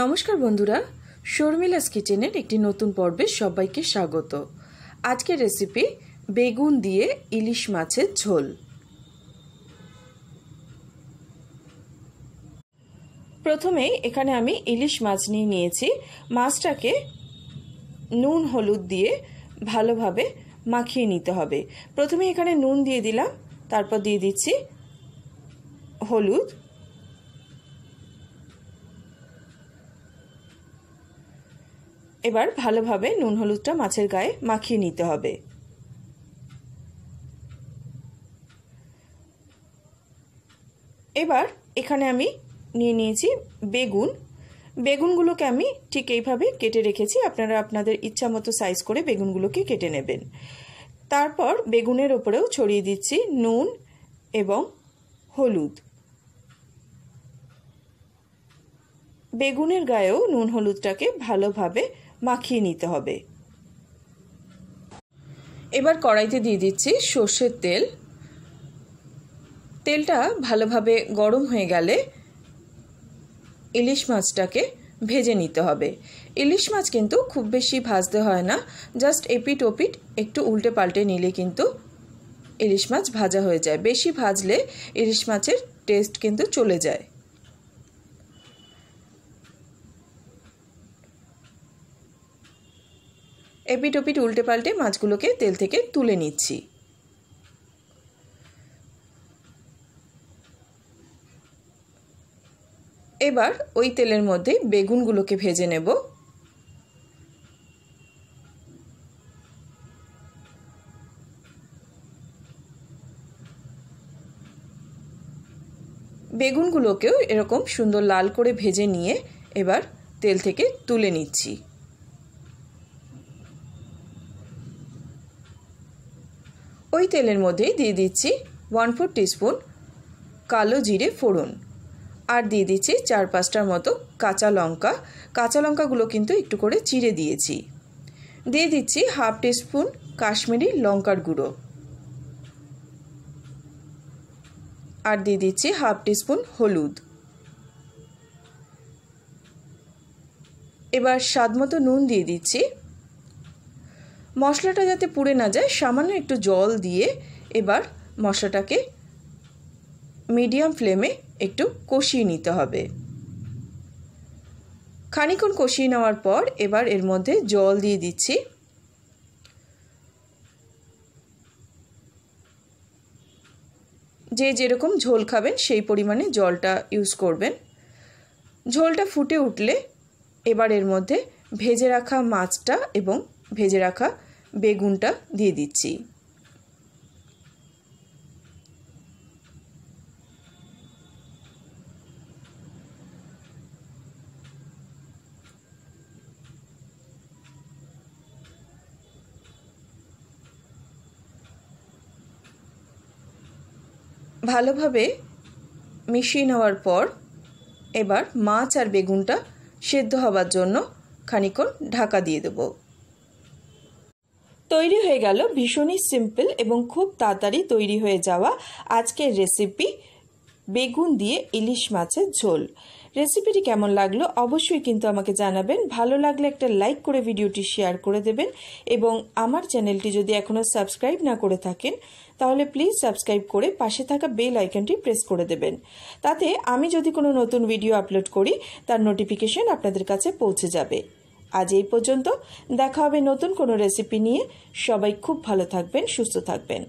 নমস্কার বন্ধুরা শর্মিলাস কিচেনের একটি নতুন পর্বে সবাইকে স্বাগত আজকের রেসিপি বেগুন দিয়ে ইলিশ মাছের ঝোল প্রথমেই এখানে আমি ইলিশ মাছ নিয়ে নিয়েছি মাছটাকে নুন হলুদ দিয়ে ভালোভাবে মাখিয়ে নিতে হবে প্রথমে এখানে নুন দিয়ে দিলাম তারপর দিয়ে দিচ্ছি হলুদ এবার ভালোভাবে নুন হলুদটা মাছের গায়ে মাখিয়ে নিতে হবে এবার এখানে আমি নিয়ে নিয়েছি বেগুন বেগুনগুলোকে আমি ঠিক এইভাবে কেটে রেখেছি আপনারা আপনাদের ইচ্ছা মতো সাইজ করে বেগুনগুলোকে কেটে নেবেন তারপর বেগুনের ওপরেও ছড়িয়ে দিচ্ছি নুন এবং হলুদ বেগুনের গায়েও নুন হলুদটাকে ভালোভাবে মাখিয়ে নিতে হবে এবার কড়াইতে দিয়ে দিচ্ছি সর্ষের তেল তেলটা ভালোভাবে গরম হয়ে গেলে ইলিশ মাছটাকে ভেজে নিতে হবে ইলিশ মাছ কিন্তু খুব বেশি ভাজতে হয় না জাস্ট এপিট ওপিট একটু উল্টে পাল্টে নিলে কিন্তু ইলিশ মাছ ভাজা হয়ে যায় বেশি ভাজলে ইলিশ মাছের টেস্ট কিন্তু চলে যায় এপিট উল্টে পাল্টে মাছগুলোকে তেল থেকে তুলে নিচ্ছি এবার ওই তেলের মধ্যে বেগুনগুলোকে ভেজে নেব বেগুনগুলোকেও এরকম সুন্দর লাল করে ভেজে নিয়ে এবার তেল থেকে তুলে নিচ্ছি ওই তেলের মধ্যেই দিয়ে দিচ্ছি ওয়ান ফোর টিস্পুন কালো জিরে ফোড়ন আর দিয়ে দিচ্ছি চার পাঁচটার মতো কাঁচা লঙ্কা কাঁচা লঙ্কাগুলো কিন্তু একটু করে চিড়ে দিয়েছি দিয়ে দিচ্ছি হাফ টিস্পুন কাশ্মীরি লঙ্কার গুঁড়ো আর দিয়ে দিচ্ছি হাফ টিস্পুন হলুদ এবার স্বাদ মতো নুন দিয়ে দিচ্ছি মশলাটা যাতে পুড়ে না যায় সামান্য একটু জল দিয়ে এবার মশলাটাকে মিডিয়াম ফ্লেমে একটু কষিয়ে নিতে হবে খানিক্ষণ কষিয়ে নেওয়ার পর এবার এর মধ্যে জল দিয়ে দিচ্ছি যে যেরকম ঝোল খাবেন সেই পরিমাণে জলটা ইউজ করবেন ঝোলটা ফুটে উঠলে এবার এর মধ্যে ভেজে রাখা মাছটা এবং ভেজে রাখা বেগুনটা দিয়ে দিচ্ছি ভালোভাবে মিশিয়ে নেওয়ার পর এবার মাছ আর বেগুনটা সেদ্ধ হবার জন্য খানিকক্ষণ ঢাকা দিয়ে দেবো তৈরি হয়ে গেল ভীষণই সিম্পল এবং খুব তাড়াতাড়ি তৈরি হয়ে যাওয়া আজকের রেসিপি বেগুন দিয়ে ইলিশ মাছের ঝোল রেসিপিটি কেমন লাগলো অবশ্যই কিন্তু আমাকে জানাবেন ভালো লাগলে একটা লাইক করে ভিডিওটি শেয়ার করে দেবেন এবং আমার চ্যানেলটি যদি এখনও সাবস্ক্রাইব না করে থাকেন তাহলে প্লিজ সাবস্ক্রাইব করে পাশে থাকা বেল আইকনটি প্রেস করে দেবেন তাতে আমি যদি কোনো নতুন ভিডিও আপলোড করি তার নোটিফিকেশন আপনাদের কাছে পৌঁছে যাবে আজ এই পর্যন্ত দেখা হবে নতুন কোনো রেসিপি নিয়ে সবাই খুব ভালো থাকবেন সুস্থ থাকবেন